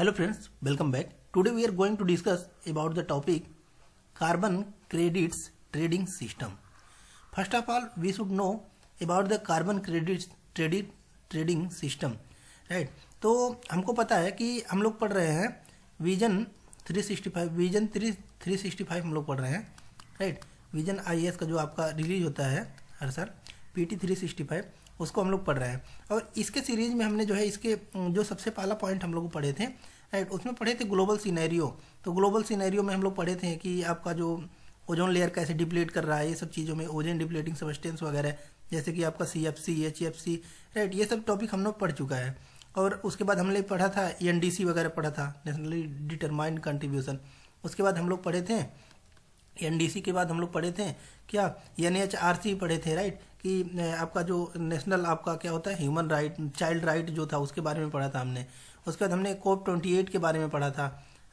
Hello friends welcome back today we are going to discuss about the topic carbon credits trading system first of all we should know about the carbon credits ट्रेडिट trading system right तो हमको पता है कि हम लोग पढ़ रहे हैं विजन 365 विजन 365 हम लोग पढ़ रहे हैं राइट विजन आईएएस का जो आपका रिलीज होता है हर साल पीटी 365 उसको हम लोग पढ़ रहे हैं और इसके सीरीज में हमने जो है इसके जो सबसे पहला पॉइंट हम लोग पढ़े थे राइट उसमें पढ़े थे ग्लोबल सीनैरियो तो ग्लोबल सीनैरियो में हम लोग पढ़े थे कि आपका जो ओजोन लेयर कैसे डिप्लेट कर रहा है ये सब चीज़ों में ओजन डिप्लेटिंग सबस्टेंस वगैरह जैसे कि आपका C F C H F C right ये सब टॉपिक हम लोग पढ़ चुका है और उसके बाद हमने पढ़ा था एन डी सी वगैरह पढ़ा था नेशनली डिटरमाइंड कंट्रीब्यूशन उसके बाद हम लोग पढ़े थे एन डी सी के बाद हम लोग पढ़े थे क्या एन एच आर सी पढ़े थे राइट कि आपका जो नेशनल आपका क्या होता है ह्यूमन राइट चाइल्ड राइट जो था उसके बारे में पढ़ा था हमने उसके बाद हमने कोप ट्वेंटी एट के बारे में पढ़ा था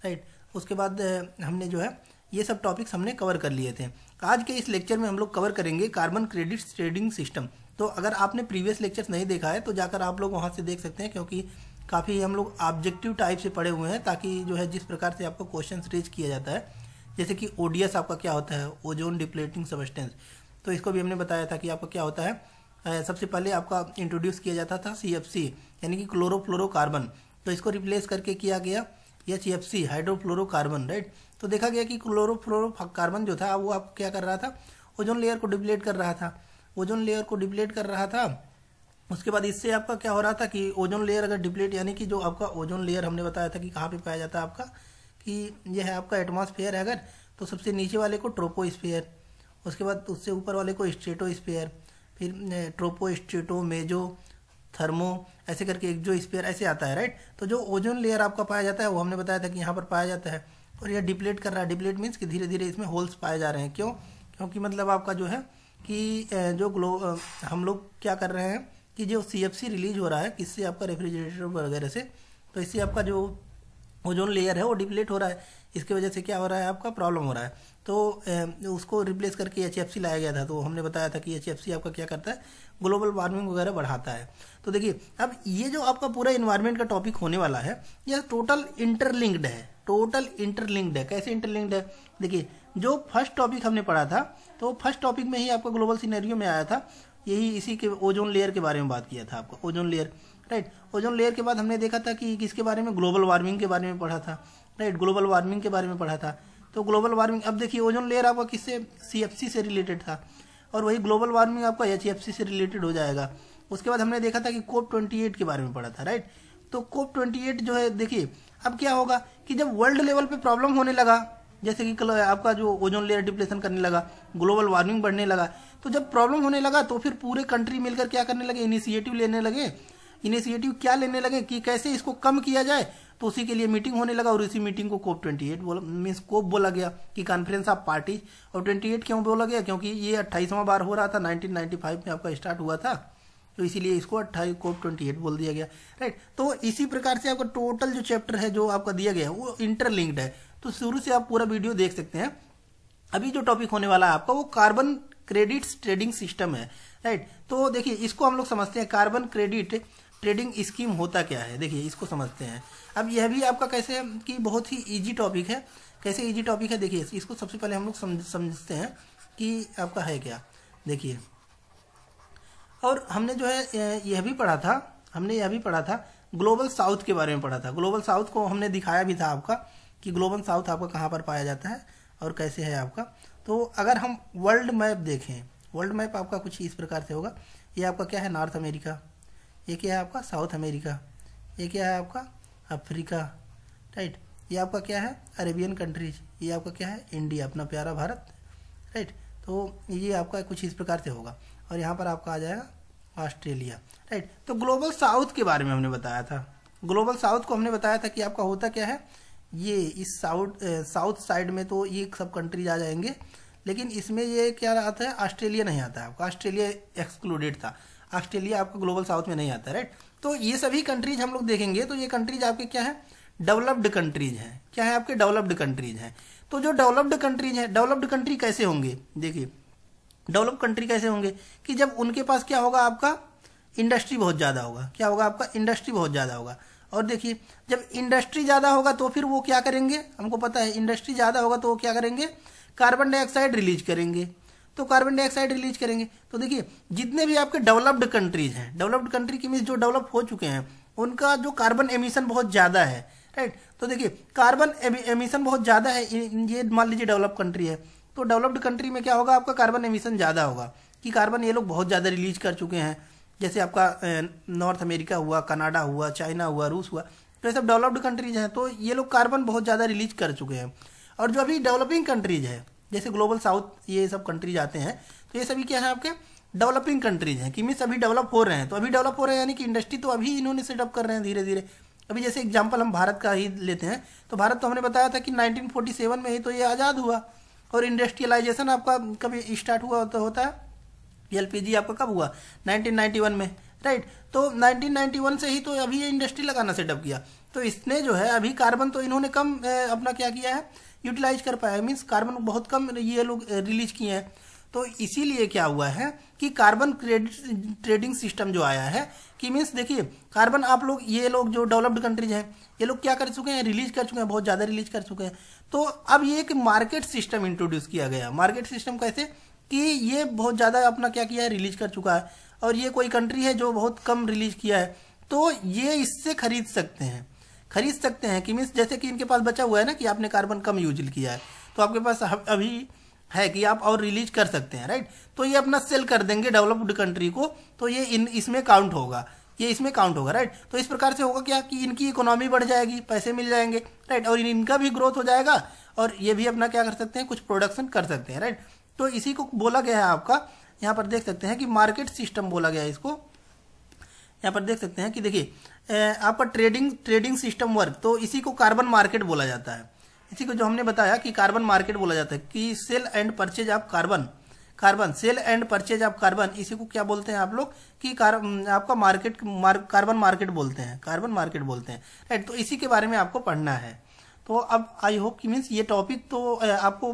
राइट उसके बाद हमने जो है ये सब टॉपिक्स हमने कवर कर लिए थे आज के इस लेक्चर में हम लोग कवर करेंगे कार्बन क्रेडिट ट्रेडिंग सिस्टम तो अगर आपने प्रीवियस लेक्चर्स नहीं देखा है तो जाकर आप लोग वहाँ से देख सकते हैं क्योंकि काफ़ी हम लोग ऑब्जेक्टिव टाइप से पढ़े हुए हैं ताकि जो है जिस प्रकार से आपको क्वेश्चन रेज किया जाता है जैसे कि ओडीएस आपका क्या होता है ओजोन डिप्लेटिंग सबस्टेंस तो इसको भी हमने बताया था कि आपका क्या होता है सबसे पहले आपका इंट्रोड्यूस किया जाता था सी एफ सी यानी कि क्लोरोफ्लोरोकार्बन तो इसको रिप्लेस करके किया गया C F C hydrofluorocarbon right तो देखा गया कि क्लोरोफ्लोरोकार्बन जो था वो आप क्या कर रहा था ओजोन लेयर को डिप्लेट कर रहा था ओजोन लेयर को डिप्लेट कर रहा था उसके बाद इससे आपका क्या हो रहा था कि ओजोन लेयर अगर डिप्लेट यानी कि जो आपका ओजोन लेयर हमने बताया था कि कहाँ पे पाया जाता है आपका कि यह है आपका एटमोसफेयर है अगर तो सबसे नीचे वाले को ट्रोपोस्फेयर उसके बाद उससे ऊपर वाले को स्ट्रेटो स्पेयर फिर ट्रोपो स्ट्रेटो मेजो थर्मो ऐसे करके एक जो स्पेयर ऐसे आता है राइट तो जो ओजोन लेयर आपका पाया जाता है वो हमने बताया था कि यहाँ पर पाया जाता है और यह डिप्लेट कर रहा है डिप्लेट मीन्स कि धीरे धीरे इसमें होल्स पाए जा रहे हैं क्यों क्योंकि मतलब आपका जो है कि जो ग्लो हम लोग क्या कर रहे हैं कि जो सी एफ सी रिलीज हो रहा है किससे आपका रेफ्रिजरेटर वगैरह से तो इससे आपका जो ओजोन लेयर है वो डिप्लेट हो रहा है इसकी वजह से क्या हो रहा है आपका प्रॉब्लम हो रहा है तो उसको रिप्लेस करके एच लाया गया था तो हमने बताया था कि एच आपका क्या करता है ग्लोबल वार्मिंग वगैरह बढ़ाता है तो देखिए अब ये जो आपका पूरा इन्वायरमेंट का टॉपिक होने वाला है यह टोटल इंटरलिंक्ड है टोटल इंटरलिंक्ड है कैसे इंटरलिंक्ड है देखिए जो फर्स्ट टॉपिक हमने पढ़ा था तो फर्स्ट टॉपिक में ही आपका ग्लोबल सीनरियो में आया था यही इसी के ओजोन लेयर के बारे में बात किया था आपका ozone layer right ozone layer के बाद हमने देखा था कि किसके बारे में ग्लोबल वार्मिंग के बारे में पढ़ा था राइट ग्लोबल वार्मिंग के बारे में पढ़ा था तो ग्लोबल वार्मिंग अब देखिए ओजोन लेयर आपका किससे सी से रिलेटेड था और वही ग्लोबल वार्मिंग आपका एच e से रिलेटेड हो जाएगा उसके बाद हमने देखा था कि कोप ट्वेंटी एट के बारे में पढ़ा था राइट तो कोप ट्वेंटी एट जो है देखिए अब क्या होगा कि जब वर्ल्ड लेवल पे प्रॉब्लम होने लगा जैसे कि आपका जो ओजोन लेयर डिप्लेशन करने लगा ग्लोबल वार्मिंग बढ़ने लगा तो जब प्रॉब्लम होने लगा तो फिर पूरे कंट्री मिलकर क्या करने लगे इनिशिएटिव लेने लगे इनिशिएटिव क्या लेने लगे कि कैसे इसको कम किया जाए तो उसी के लिए मीटिंग होने लगा और इसी मीटिंग को कोप ट्वेंटी एट बोला मीन्स कोप बोला गया कि कॉन्फ्रेंस ऑफ पार्टी और ट्वेंटी एट क्यों बोला गया क्योंकि ये अट्ठाईसवां बार हो रहा था नाइनटीन में आपका स्टार्ट हुआ था तो इसीलिए इसको अट्ठाईस कोप ट्वेंटी एट बोल दिया गया राइट तो इसी प्रकार से आपका टोटल जो चैप्टर है जो आपका दिया गया वो इंटरलिंक्ड है तो शुरू से आप पूरा वीडियो देख सकते हैं अभी जो टॉपिक होने वाला है आपका वो कार्बन क्रेडिट ट्रेडिंग सिस्टम है राइट तो देखिए इसको हम लोग समझते हैं कार्बन क्रेडिट ट्रेडिंग स्कीम होता क्या है देखिए इसको समझते हैं अब यह भी आपका कैसे कि बहुत ही ईजी टॉपिक है कैसे ईजी टॉपिक है देखिए इसको सबसे पहले हम लोग समझ समझते हैं कि आपका है क्या देखिए और हमने जो है यह भी पढ़ा था हमने यह भी पढ़ा था ग्लोबल साउथ के बारे में पढ़ा था ग्लोबल साउथ को हमने दिखाया भी था आपका कि ग्लोबल साउथ आपका कहाँ पर पाया जाता है और कैसे है आपका तो अगर हम वर्ल्ड मैप देखें वर्ल्ड मैप आपका कुछ इस प्रकार से होगा ये आपका क्या है नॉर्थ अमेरिका ये क्या है आपका साउथ अमेरिका ये क्या है आपका अफ्रीका राइट ये आपका क्या है अरेबियन कंट्रीज ये आपका क्या है इंडिया अपना प्यारा भारत राइट तो ये आपका कुछ इस प्रकार से होगा और यहाँ पर आपका आ जाएगा ऑस्ट्रेलिया राइट तो ग्लोबल साउथ के बारे में हमने बताया था ग्लोबल साउथ को हमने बताया था कि आपका होता क्या है ये इस साउथ साउथ साइड में तो ये सब कंट्रीज आ जाएंगे लेकिन इसमें ये क्या आता है ऑस्ट्रेलिया नहीं आता है आपका ऑस्ट्रेलिया एक्सक्लूडेड था ऑस्ट्रेलिया आपको ग्लोबल साउथ में नहीं आता राइट तो ये सभी कंट्रीज हम लोग देखेंगे तो ये कंट्रीज आपके क्या है डेवलप्ड कंट्रीज हैं क्या है आपके डेवलप्ड कंट्रीज हैं तो जो डेवलप्ड कंट्रीज हैं डेवलप्ड कंट्री कैसे होंगे देखिए डेवलप्ड कंट्री कैसे होंगे कि जब उनके पास क्या होगा आपका इंडस्ट्री बहुत ज़्यादा होगा क्या होगा आपका इंडस्ट्री बहुत ज़्यादा होगा और देखिए जब इंडस्ट्री ज़्यादा होगा तो फिर वो क्या करेंगे हमको पता है इंडस्ट्री ज़्यादा होगा तो वो क्या करेंगे कार्बन डाइऑक्साइड रिलीज करेंगे तो कार्बन डाइऑक्साइड रिलीज करेंगे तो देखिए जितने भी आपके डेवलप्ड कंट्रीज हैं डेवलप्ड कंट्री की मीन्स जो डेवलप हो चुके हैं उनका जो कार्बन एमिशन बहुत ज़्यादा है राइट तो देखिए कार्बन एमिशन बहुत ज़्यादा है ये मान लीजिए डेवलप कंट्री है तो डेवलप्ड कंट्री में क्या होगा आपका कार्बन एमिशन ज़्यादा होगा कि कार्बन ये लोग बहुत ज़्यादा रिलीज कर चुके हैं जैसे आपका नॉर्थ अमेरिका हुआ कनाडा हुआ चाइना हुआ रूस हुआ तो ये सब डेवलप्ड कंट्रीज हैं तो ये लोग कार्बन बहुत ज़्यादा रिलीज कर चुके हैं और जो अभी डेवलपिंग कंट्रीज है जैसे ग्लोबल साउथ ये सब कंट्रीज आते हैं तो ये सभी क्या है आपके डेवलपिंग कंट्रीज हैं कि मीन्स अभी डेवलप हो रहे हैं तो अभी डेवलप हो रहे हैं यानी कि इंडस्ट्री तो अभी इन्होंने सेटअप कर रहे हैं धीरे धीरे अभी जैसे एग्जाम्पल हम भारत का ही लेते हैं तो भारत तो हमने बताया था कि 1947 में ही तो ये आज़ाद हुआ और इंडस्ट्रियलाइजेशन आपका कभी स्टार्ट हुआ तो होता है एल आपका कब हुआ 1991 में राइट तो 1991 से ही तो अभी ये इंडस्ट्री लगाना सेटअप किया तो इसने जो है अभी कार्बन तो इन्होंने कम अपना क्या किया है यूटिलाइज कर पाया मीन्स कार्बन बहुत कम ये लोग रिलीज eh, किए हैं तो इसीलिए क्या हुआ है कि कार्बन क्रेडिट ट्रेडिंग सिस्टम जो आया है कि मीन्स देखिए कार्बन आप लोग ये लोग जो डेवलप्ड कंट्रीज हैं ये लोग क्या कर चुके हैं रिलीज कर चुके हैं बहुत ज़्यादा रिलीज कर चुके हैं तो अब ये एक मार्केट सिस्टम इंट्रोड्यूस किया गया मार्केट सिस्टम कैसे कि ये बहुत ज़्यादा अपना क्या किया है रिलीज कर चुका है और ये कोई कंट्री है जो बहुत कम रिलीज किया है तो ये इससे खरीद सकते हैं खरीद सकते हैं कि मीन्स जैसे कि इनके पास बचा हुआ है ना कि आपने कार्बन कम यूज किया है तो आपके पास अभी है कि आप और रिलीज कर सकते हैं राइट तो ये अपना सेल कर देंगे डेवलप्ड कंट्री को तो ये इन इसमें काउंट होगा ये इसमें काउंट होगा राइट तो इस प्रकार से होगा क्या कि इनकी इकोनॉमी बढ़ जाएगी पैसे मिल जाएंगे राइट और इनका भी ग्रोथ हो जाएगा और ये भी अपना क्या कर सकते हैं कुछ प्रोडक्शन कर सकते हैं राइट तो इसी को बोला गया है आपका यहाँ पर देख सकते हैं कि मार्केट सिस्टम बोला गया है इसको यहाँ पर देख सकते हैं कि देखिए आपका ट्रेडिंग ट्रेडिंग सिस्टम वर्क तो इसी को कार्बन मार्केट बोला जाता है इसी को जो हमने बताया कि कार्बन मार्केट बोला जाता है कि sale and purchase of carbon carbon sale and purchase of carbon इसी को क्या बोलते हैं आप लोग कि कार, आपका मार्केट मार, कार्बन मार्केट बोलते हैं कार्बन मार्केट बोलते हैं राइट तो इसी के बारे में आपको पढ़ना है तो अब आई होप कि मीन्स ये टॉपिक तो आपको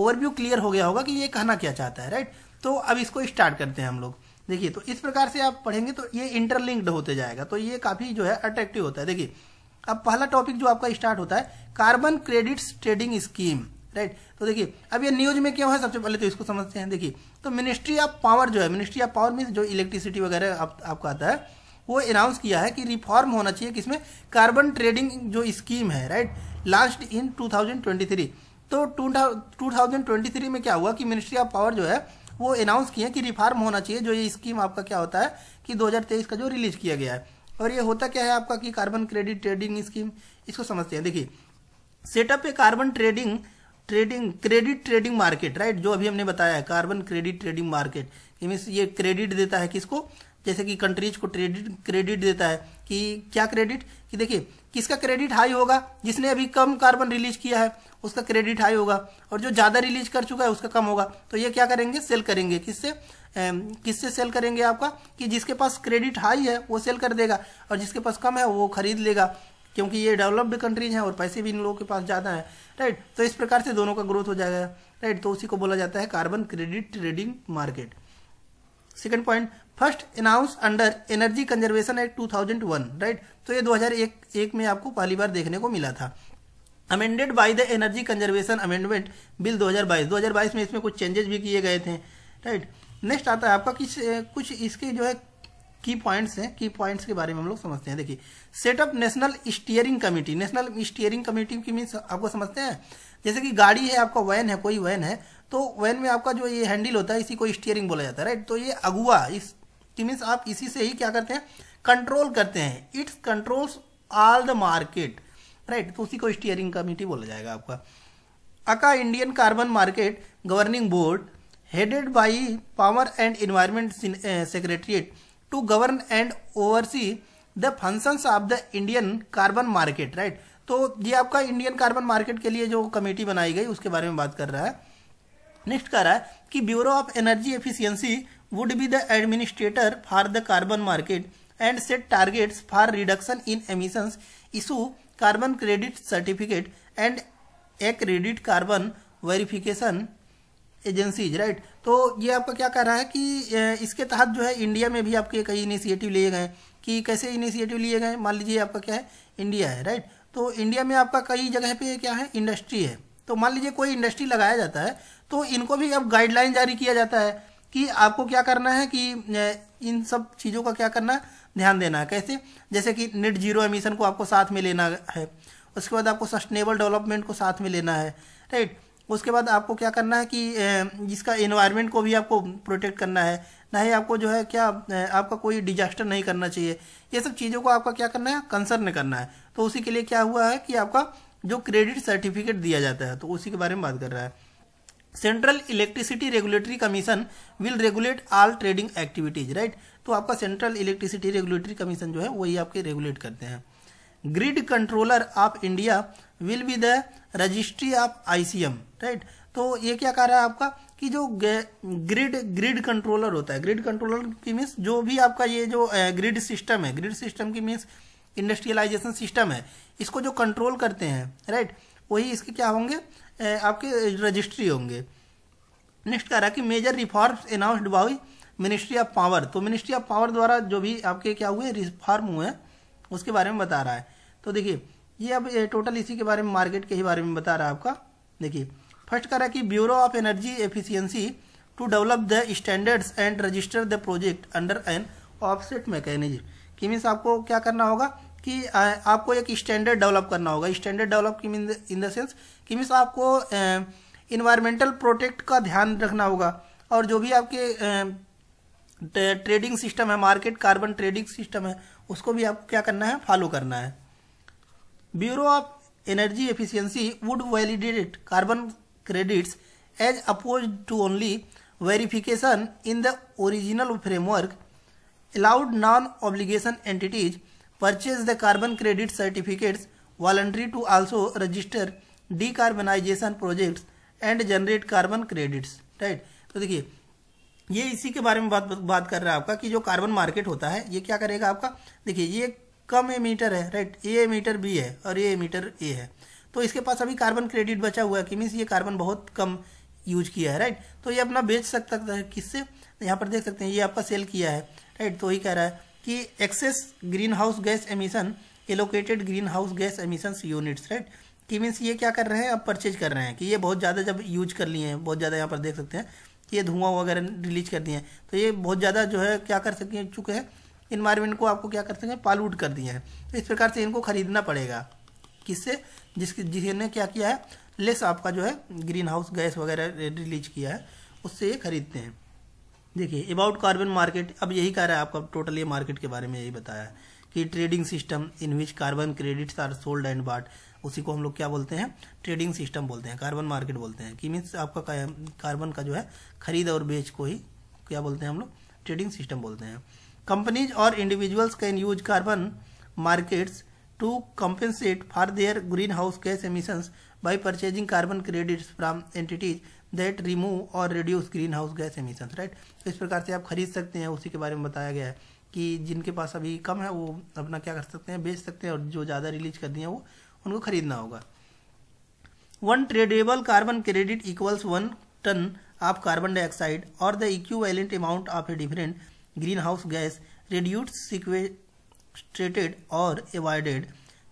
ओवरव्यू क्लियर हो गया होगा कि ये कहना क्या चाहता है राइट तो अब इसको स्टार्ट करते हैं हम लोग देखिए तो इस प्रकार से आप पढ़ेंगे तो ये इंटरलिंक्ड होते जाएगा तो ये काफ़ी जो है अट्रैक्टिव होता है देखिए अब पहला टॉपिक जो आपका स्टार्ट होता है carbon credits trading scheme right तो देखिए अब ये न्यूज में क्यों है सबसे पहले तो इसको समझते हैं देखिए तो मिनिस्ट्री ऑफ पावर जो है मिनिस्ट्री ऑफ पावर मीन जो इलेक्ट्रिसिटी वगैरह आप, आपका आता है वो अनाउंस किया है कि रिफॉर्म होना चाहिए किसमें कार्बन ट्रेडिंग जो स्कीम है राइट लास्ट इन 2023 तो 2023 में क्या हुआ कि मिनिस्ट्री ऑफ पावर जो है वो अनाउंस किए कि रिफार्म होना चाहिए जो ये स्कीम आपका क्या होता है कि 2023 का जो रिलीज किया गया है और ये होता क्या है आपका कि कार्बन क्रेडिट ट्रेडिंग स्कीम इसको समझते हैं देखिए setup a carbon trading trading credit trading market right जो अभी हमने बताया है carbon credit trading market mean ये क्रेडिट देता है किसको जैसे कि कंट्रीज को ट्रेडिट क्रेडिट देता है कि क्या क्रेडिट कि देखिए किसका क्रेडिट हाई होगा जिसने अभी कम कार्बन रिलीज किया है उसका क्रेडिट हाई होगा और जो ज़्यादा रिलीज कर चुका है उसका कम होगा तो ये क्या करेंगे सेल करेंगे किससे किससे सेल करेंगे आपका कि जिसके पास क्रेडिट हाई है वो सेल कर देगा और जिसके पास कम है वो खरीद लेगा क्योंकि ये डेवलप्ड कंट्रीज हैं और पैसे भी इन लोगों के पास ज़्यादा है राइट तो इस प्रकार से दोनों का ग्रोथ हो जाएगा राइट तो उसी को बोला जाता है carbon credit trading market second point first announce under energy conservation act 2001 right तो ये 2001 एक में आपको पहली बार देखने को मिला था amended by the energy conservation amendment bill 2022 2022 में इसमें कुछ चेंजेस भी किए गए थे राइट नेक्स्ट आता है आपका किस कुछ इसके जो है की पॉइंट्स हैं की पॉइंट्स के बारे में हम लोग समझते हैं देखिए setup national steering committee national steering committee की मीन्स आपको समझते हैं जैसे कि गाड़ी है आपका वैन है कोई वैन है तो वैन में आपका जो ये हैंडल होता है इसी को स्टीयरिंग बोला जाता है राइट तो ये अगुआ इस कि मीन्स आप इसी से ही क्या करते हैं कंट्रोल करते हैं it's controls all the market right तो उसी को स्टीयरिंग कमिटी बोला जाएगा आपका aka Indian carbon market governing board headed by power and environment secretariat to govern and oversee the functions of the Indian carbon market right तो ये आपका Indian carbon market के लिए जो कमेटी बनाई गई उसके बारे में बात कर रहा है नेक्स्ट कह रहा है कि bureau of energy efficiency would be the administrator for the carbon market and set targets for reduction in emissions, issue carbon credit certificate and a credit carbon verification agencies right तो ये आपका क्या कह रहा है कि इसके तहत जो है इंडिया में भी आपके कई इनिशिएटिव लिए गए कि कैसे इनिशिएटिव लिए गए मान लीजिए आपका क्या है इंडिया है राइट तो इंडिया में आपका कई जगह पे क्या है इंडस्ट्री है तो मान लीजिए कोई इंडस्ट्री लगाया जाता है तो इनको भी अब गाइडलाइन जारी किया जाता है कि आपको क्या करना है कि इन सब चीज़ों का क्या करना है ध्यान देना है कैसे जैसे कि नेट जीरो एमिशन को आपको साथ में लेना है उसके बाद आपको सस्टेनेबल डेवलपमेंट को साथ में लेना है राइट उसके बाद आपको क्या करना है कि जिसका इन्वायरमेंट को भी आपको प्रोटेक्ट करना है ना ही आपको जो है क्या आपका कोई डिजास्टर नहीं करना चाहिए ये सब चीज़ों को आपका क्या करना है कंसर्न करना है तो उसी के लिए क्या हुआ है कि आपका जो क्रेडिट सर्टिफिकेट दिया जाता है तो उसी के बारे में बात कर रहा है central electricity regulatory commission will regulate all trading activities right तो आपका सेंट्रल इलेक्ट्रिसिटी रेगुलेटरी कमीशन जो है वही आपके रेगुलेट करते हैं grid controller of India will be the registry of ICM right तो ये क्या कह रहा है आपका कि जो ग्रिड ग्रिड कंट्रोलर होता है ग्रिड कंट्रोलर की मीन्स जो भी आपका ये जो ग्रिड सिस्टम है ग्रिड सिस्टम की मीन्स इंडस्ट्रियलाइजेशन सिस्टम है इसको जो कंट्रोल करते हैं राइट वही इसके क्या होंगे आपके रजिस्ट्री होंगे नेक्स्ट कह रहा है कि major reforms announced by ministry of power तो मिनिस्ट्री ऑफ पावर द्वारा जो भी आपके क्या हुए रिफॉर्म हुए हैं उसके बारे में बता रहा है तो देखिए ये अब टोटल इसी के बारे में मार्केट के ही बारे में बता रहा है आपका देखिए फर्स्ट कह रहा है कि bureau of energy efficiency to develop the standards and register the project under an offset mechanism कि मीन्स आपको क्या करना होगा कि आपको एक स्टैंडर्ड डेवलप करना होगा स्टैंडर्ड डेवलप की मीन इन द सेंस कि मीन्स आपको इन्वायरमेंटल प्रोटेक्ट का ध्यान रखना होगा और जो भी आपके ट्रेडिंग सिस्टम है मार्केट कार्बन ट्रेडिंग सिस्टम है उसको भी आपको क्या करना है फॉलो करना है bureau of energy efficiency would validate carbon credits as opposed to only verification in the original framework allowed non obligation entities purchase the carbon credit certificates voluntary to also register decarbonization projects and generate carbon credits right तो देखिए ये इसी के बारे में बात बात कर रहा है आपका कि जो कार्बन मार्केट होता है ये क्या करेगा आपका देखिए ये कम एमीटर है राइट ए एमीटर बी है और ए एमीटर ए है तो इसके पास अभी कार्बन क्रेडिट बचा हुआ है कि मीन्स ये कार्बन बहुत कम यूज किया है राइट तो ये अपना बेच सकता है किससे यहाँ पर देख सकते हैं ये आपका सेल किया है राइट तो यही कह रहा है कि excess greenhouse gas emission allocated greenhouse gas emission units right कि मीन्स ये क्या कर रहे हैं अब परचेज कर रहे हैं कि ये बहुत ज़्यादा जब यूज कर लिए हैं बहुत ज़्यादा यहाँ पर देख सकते हैं कि ये धुआं वगैरह रिलीज कर दिए हैं तो ये बहुत ज़्यादा जो है क्या कर सके चुके हैं इन्वायरमेंट को आपको क्या कर सकते हैं पालूट कर दिए हैं तो इस प्रकार से इनको खरीदना पड़ेगा किससे जिसकी जिसने क्या किया है लेस आपका जो है ग्रीन हाउस गैस वगैरह रिलीज किया है उससे ये खरीदते हैं देखिए अबाउट कार्बन मार्केट अब यही कह रहा है आपका टोटल ये मार्केट के बारे में यही बताया है कि trading system in which carbon credits are sold and bought उसी को हम लोग क्या बोलते हैं ट्रेडिंग सिस्टम बोलते हैं कार्बन मार्केट बोलते हैं कि मीन्स आपका कार्बन का जो है खरीद और बेच को ही क्या बोलते हैं हम लोग ट्रेडिंग सिस्टम बोलते हैं कंपनीज और individuals can use carbon markets to compensate for their greenhouse gas emissions by purchasing carbon credits from entities remove और or greenhouse gas emissions right तो इस प्रकार से आप खरीद सकते हैं उसी के बारे में बताया गया है कि जिनके पास अभी कम है वो अपना क्या कर सकते हैं बेच सकते हैं और जो ज़्यादा रिलीज कर दिए हैं वो उनको खरीदना होगा one tradable carbon credit equals one ton of carbon dioxide और the equivalent amount of a different greenhouse gas reduced sequestrated और avoided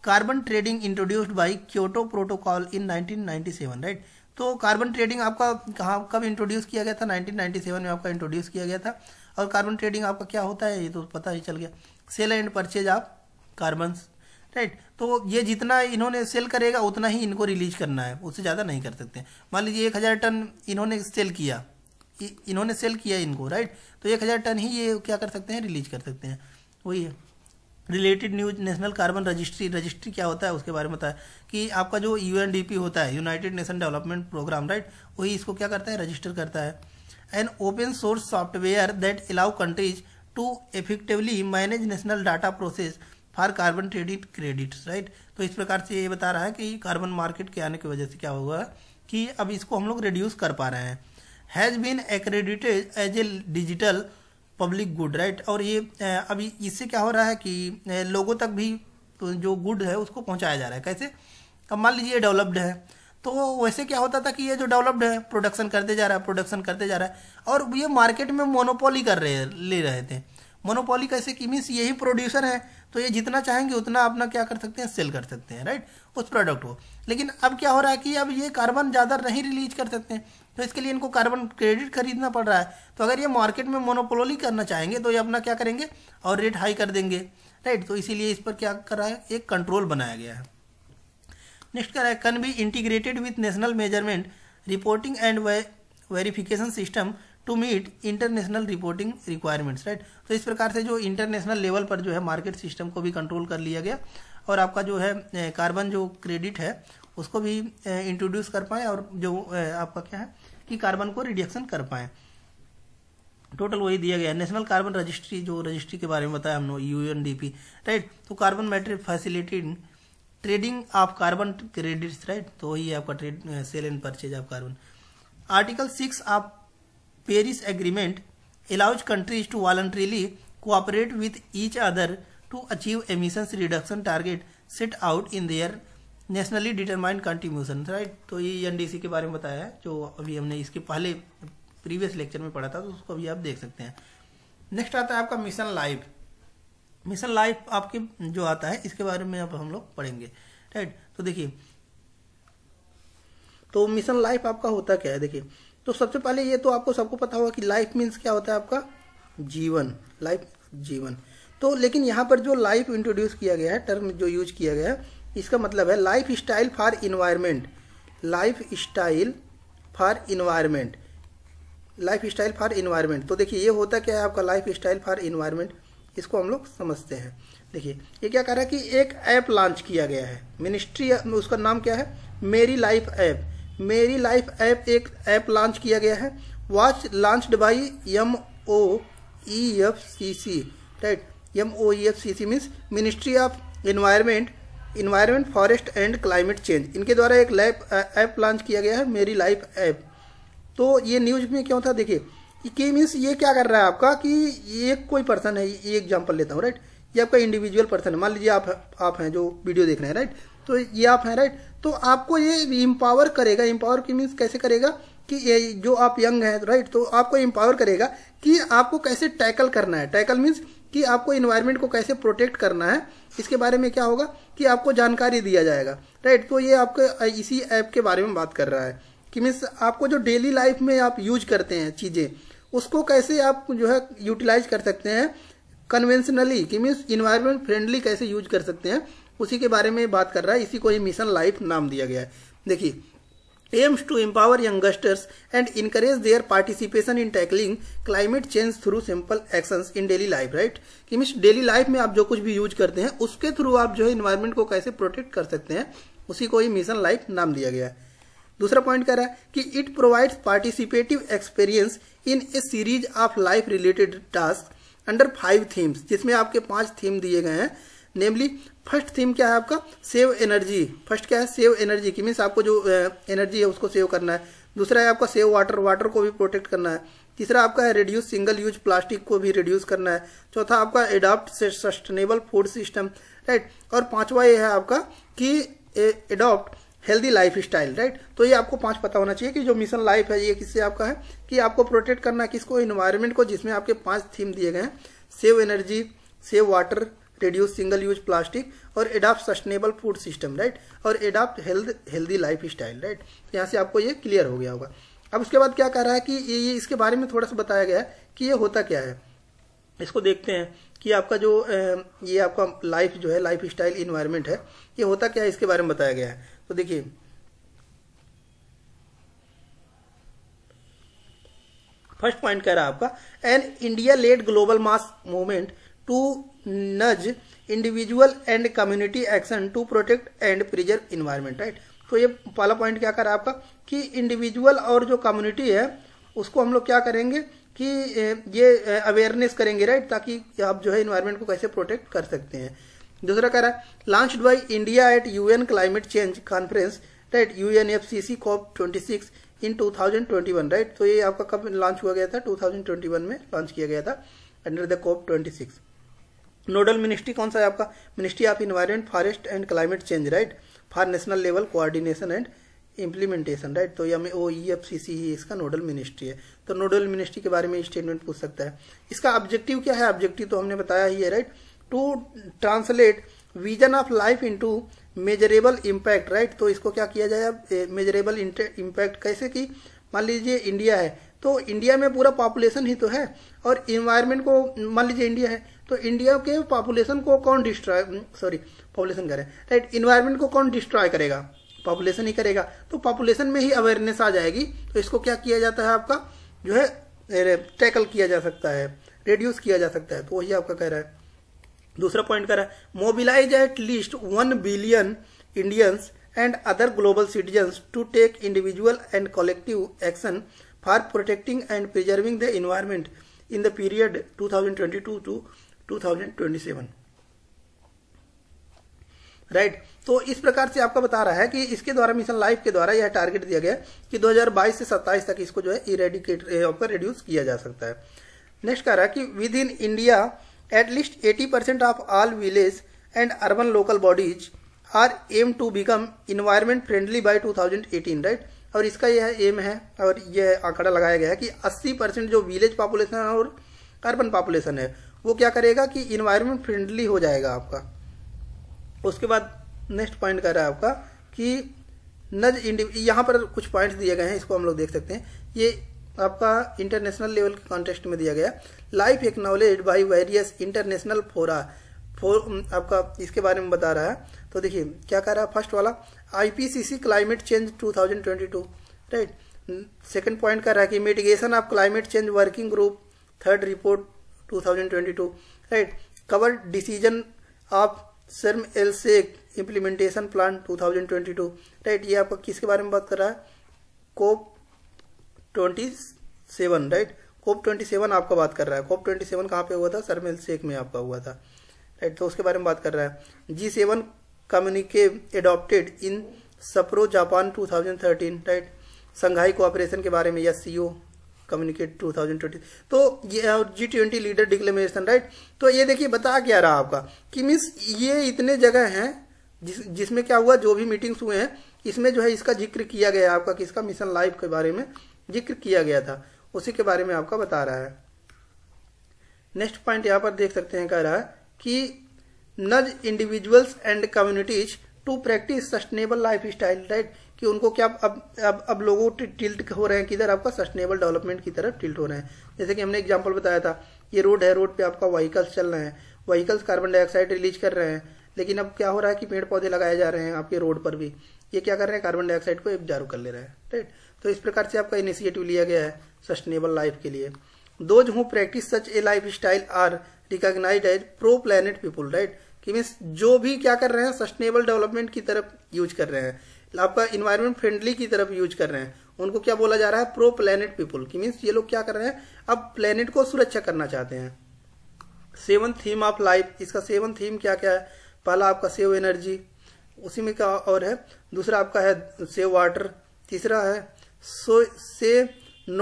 carbon trading introduced by Kyoto protocol in 1997 right तो कार्बन ट्रेडिंग आपका कहाँ कब introduce किया गया था 1997 में आपका इंट्रोड्यूस किया गया था और कार्बन ट्रेडिंग आपका क्या होता है ये तो पता ही चल गया sale and purchase of carbon right तो ये जितना इन्होंने सेल करेगा उतना ही इनको रिलीज करना है उससे ज़्यादा नहीं कर सकते मान लीजिए एक हज़ार टन इन्होंने सेल किया इन्होंने सेल किया इनको राइट तो एक हज़ार टन ही ये क्या कर सकते हैं रिलीज कर सकते हैं वही है related news national carbon registry registry क्या होता है उसके बारे में बताया कि आपका जो यू होता है United Nation development programme right वही इसको क्या करता है रजिस्टर करता है an open source software that allow countries to effectively manage national data process for carbon trading credits right तो इस प्रकार से ये बता रहा है कि कार्बन मार्केट के आने की वजह से क्या हुआ कि अब इसको हम लोग रिड्यूस कर पा रहे हैं has been accredited as a digital public good right और ये अभी इससे क्या हो रहा है कि लोगों तक भी तो जो गुड है उसको पहुंचाया जा रहा है कैसे अब मान लीजिए डेवलप्ड है तो वैसे क्या होता था कि ये जो डेवलप्ड है प्रोडक्शन करते जा रहा है प्रोडक्शन करते जा रहा है और ये मार्केट में मोनोपोली कर रहे ले रहे थे मोनोपोली कैसे की मीन्स यही प्रोड्यूसर है तो ये जितना चाहेंगे उतना अपना क्या कर सकते हैं सेल कर सकते हैं राइट उस प्रोडक्ट को लेकिन अब क्या हो रहा है कि अब ये कार्बन ज़्यादा नहीं रिलीज कर सकते हैं तो इसके लिए इनको कार्बन क्रेडिट खरीदना पड़ रहा है तो अगर ये मार्केट में मोनोपोली करना चाहेंगे तो ये अपना क्या करेंगे और रेट हाई कर देंगे राइट तो इसीलिए इस पर क्या करा है एक कंट्रोल बनाया गया है नेक्स्ट रहा है can be integrated with national measurement reporting and verification system to meet international reporting requirements right तो इस प्रकार से जो इंटरनेशनल लेवल पर जो है मार्केट सिस्टम को भी कंट्रोल कर लिया गया और आपका जो है कार्बन जो क्रेडिट है उसको भी इंट्रोड्यूस कर पाए और जो आपका क्या है कि कार्बन को रिडक्शन कर पाए टोटल वही दिया गया नेशनल कार्बन रजिस्ट्री जो रजिस्ट्री के बारे में बताया हमने यूएनडीपी राइट तो carbon metric facilitated trading of carbon credits right तो वही है आपका trade sale and purchase of carbon article six of Paris agreement allows countries to voluntarily cooperate with each other to achieve emission reduction target set out in their nationally determined contribution right तो ये N के बारे में बताया है जो अभी हमने इसके पहले प्रीवियस लेक्चर में पढ़ा था तो उसको अभी आप देख सकते हैं नेक्स्ट आता है आपका मिशन लाइफ मिशन लाइफ आपके जो आता है इसके बारे में अब हम लोग पढ़ेंगे राइट तो देखिए तो मिशन लाइफ आपका होता क्या है देखिए तो सबसे पहले ये तो आपको सबको पता होगा कि लाइफ मीन्स क्या होता है आपका जीवन लाइफ जीवन तो लेकिन यहाँ पर जो लाइफ इंट्रोड्यूस किया गया है टर्म जो यूज किया गया है इसका मतलब है lifestyle for environment lifestyle for environment lifestyle for environment तो देखिए ये होता क्या है आपका लाइफ स्टाइल फॉर इन्वायरमेंट इसको हम लोग समझते हैं देखिए ये क्या कह रहा है कि एक ऐप लॉन्च किया गया है मिनिस्ट्री उसका नाम क्या है मेरी लाइफ ऐप मेरी लाइफ ऐप एक ऐप लॉन्च किया गया है watch launched by M O E F C C right M O E F C C means ministry of environment environment forest and climate change इनके द्वारा एक life app launch किया गया है मेरी लाइफ ऐप तो ये न्यूज में क्यों था देखिए कि मीन्स ये क्या कर रहा है आपका कि ये कोई पर्सन है ये एग्जाम्पल लेता हूँ राइट ये आपका इंडिविजुअल पर्सन है मान लीजिए आप आप हैं जो वीडियो देख रहे हैं राइट तो ये आप हैं राइट तो आपको ये इम्पावर करेगा एम्पावर की मीन्स कैसे करेगा कि ये जो आप यंग हैं राइट तो आपको एम्पावर करेगा कि आपको कैसे टैकल करना है टैकल मीन्स कि आपको इन्वायरमेंट को कैसे प्रोटेक्ट करना है इसके बारे में क्या होगा कि आपको जानकारी दिया जाएगा राइट तो ये आपके इसी ऐप के बारे में बात कर रहा है कि मीन्स आपको जो डेली लाइफ में आप यूज करते हैं चीज़ें उसको कैसे आप जो है यूटिलाइज कर सकते हैं कन्वेंशनली कि मीन्स इन्वायरमेंट फ्रेंडली कैसे यूज कर सकते हैं उसी के बारे में बात कर रहा है इसी को ही मिशन लाइफ नाम दिया गया है देखिए aims to empower youngsters and encourage their participation in tackling climate change through simple action in daily life right कि मीन्स डेली लाइफ में आप जो कुछ भी यूज करते हैं उसके थ्रू आप जो है इन्वायरमेंट को कैसे प्रोटेक्ट कर सकते हैं उसी को ही मिशन लाइफ नाम दिया गया है दूसरा पॉइंट कह रहा है कि it provides participative experience in a series of life related task under five themes जिसमें आपके पांच थीम दिए गए हैं नेमली फर्स्ट थीम क्या है आपका सेव एनर्जी फर्स्ट क्या है सेव एनर्जी की मीन्स आपको जो एनर्जी है उसको सेव करना है दूसरा है आपका सेव वाटर वाटर को भी प्रोटेक्ट करना है तीसरा आपका है रिड्यूस सिंगल यूज प्लास्टिक को भी रिड्यूस करना है चौथा आपका adopt sustainable food system right और पांचवा ये है आपका कि adopt healthy lifestyle right तो ये आपको पांच पता होना चाहिए कि जो मिशन लाइफ है ये किससे आपका है कि आपको प्रोटेक्ट करना है किसको इन्वायरमेंट को जिसमें आपके पांच थीम दिए गए हैं save energy save water reduce single use plastic और adapt sustainable food system right और adapt health healthy lifestyle right यहाँ से आपको ये क्लियर हो गया होगा अब उसके बाद क्या कह रहा है कि ये, ये इसके बारे में थोड़ा सा बताया गया है कि ये होता क्या है इसको देखते हैं कि आपका जो ये आपका लाइफ जो है लाइफ स्टाइल इन्वायरमेंट है ये होता क्या है इसके बारे में बताया गया है तो देखिए फर्स्ट पॉइंट कह रहा है आपका an India led global mass movement to nudge individual and community action to protect and preserve environment right तो ये पहला पॉइंट क्या कर रहा है आपका कि इंडिविजुअल और जो कम्युनिटी है उसको हम लोग क्या करेंगे कि ये अवेयरनेस करेंगे राइट ताकि आप जो है इन्वायरमेंट को कैसे प्रोटेक्ट कर सकते हैं दूसरा कह रहा है launched by India at UN climate change conference right U N F C C COP twenty six in two thousand twenty one right तो ये आपका कब लॉन्च हुआ गया था टू थाउजेंड ट्वेंटी वन में लॉन्च किया गया था under the COP twenty six nodal ministry कौन सा है आपका ministry of environment forest and climate change right for national level coordination and implementation right तो या ओ ई एफ सी सी ही इसका नोडल मिनिस्ट्री है तो नोडल मिनिस्ट्री के बारे में स्टेटमेंट पूछ सकता है इसका ऑब्जेक्टिव क्या है ऑब्जेक्टिव तो हमने बताया ही है right to translate vision of life to measurable impact right तो इसको क्या किया जाए मेजरेबल इम्पैक्ट कैसे कि मान लीजिए इंडिया है तो इंडिया में पूरा पॉपुलेशन ही तो है और इन्वायरमेंट को मान लीजिए इंडिया है तो इंडिया के पॉपुलेशन को कौन डिस्ट्रॉय सॉरी पॉपुलेशन करे राइट इन्वायरमेंट को कौन डिस्ट्रॉय करेगा पॉपुलेशन ही करेगा तो पॉपुलेशन में ही अवेयरनेस आ जाएगी तो इसको क्या किया जाता है आपका जो है टैकल किया जा सकता है रिड्यूस किया जा सकता है तो वही आपका कह रहा है दूसरा पॉइंट कह रहा है mobilize at least one billion Indians and other global citizen to take individual and collective action for protecting and preserving the environment in the period to to 2027 right right. तो इस प्रकार से आपका बता रहा है कि इसके द्वारा मिशन लाइफ के द्वारा यह टारगेट दिया गया कि 2022 से 27 तक इसको जो है इरेडिकेट आपका रिड्यूस किया जा सकता है नेक्स्ट कह रहा है कि within India at least 80 percent of all village and urban local bodies are aim to become environment friendly by two right और इसका यह एम है और यह आंकड़ा लगाया गया है कि 80 परसेंट जो विलेज पॉपुलेशन है और अर्बन पॉपुलेशन है वो क्या करेगा कि इन्वायरमेंट फ्रेंडली हो जाएगा आपका उसके बाद नेक्स्ट पॉइंट कर रहा है आपका कि नज इंडिव यहाँ पर कुछ पॉइंट्स दिए गए हैं इसको हम लोग देख सकते हैं ये आपका इंटरनेशनल लेवल के कॉन्टेक्स्ट में दिया गया life acknowledge by various international fora for आपका इसके बारे में बता रहा है तो देखिए क्या कह रहा है फर्स्ट वाला IPCC climate change 2022 right second point कह रहा है कि mitigation of climate change working group third report 2022 right cover decision of Sharm el से इम्प्लीमेंटेशन प्लान 2022 राइट ये आपका किसके बारे में बात कर रहा है कोप 27 राइट कोप 27 आपका बात कर रहा है कोप 27 कहाँ पे हुआ था शर्म एल सेक में आपका हुआ था राइट तो उसके बारे में बात कर रहा है G seven communique adopted in Sapporo Japan 2013 right Shanghai cooperation के बारे में या सी कम्युनिकेट 2020 तो ये G twenty leader declaration right तो ये देखिए बता क्या रहा आपका कि मीन्स ये इतने जगह हैं जिस जिसमें क्या हुआ जो भी मीटिंग्स हुए हैं इसमें जो है इसका जिक्र किया गया आपका किसका मिशन लाइफ के बारे में जिक्र किया गया था उसी के बारे में आपका बता रहा है नेक्स्ट पॉइंट यहाँ पर देख सकते हैं कह रहा है कि nudge individuals and communities to practice sustainable lifestyle right कि उनको क्या अब अब अब लोगों टिल्ट हो रहे हैं किधर आपका सस्टेनेबल डेवलपमेंट की तरफ टिल्ट हो रहे हैं जैसे कि हमने एग्जाम्पल बताया था ये रोड है रोड पे आपका व्हीकल्स चल रहे हैं व्हीकल्स कार्बन डाइऑक्साइड रिलीज कर रहे हैं लेकिन अब क्या हो रहा है कि पेड़ पौधे लगाए जा रहे हैं आपके रोड पर भी ये क्या कर रहे हैं कार्बन डाइऑक्साइड को एब्जारू कर ले रहे हैं राइट तो इस प्रकार से आपका इनिशिएटिव लिया गया है सस्टेनेबल लाइफ के लिए those who practice such a lifestyle are recognize as pro planet people right कि मीन्स जो भी क्या कर रहे हैं सस्टेनेबल डेवलपमेंट की तरफ यूज कर रहे हैं आपका इन्वायरमेंट फ्रेंडली की तरफ यूज कर रहे हैं उनको क्या बोला जा रहा है प्रो प्लेनेट पीपुल की मीन्स ये लोग क्या कर रहे हैं अब प्लेनेट को सुरक्षा करना चाहते हैं सेवन थीम ऑफ लाइफ इसका सेवन थीम क्या क्या है पहला आपका सेव एनर्जी उसी में क्या और है दूसरा आपका है सेव वाटर तीसरा है so say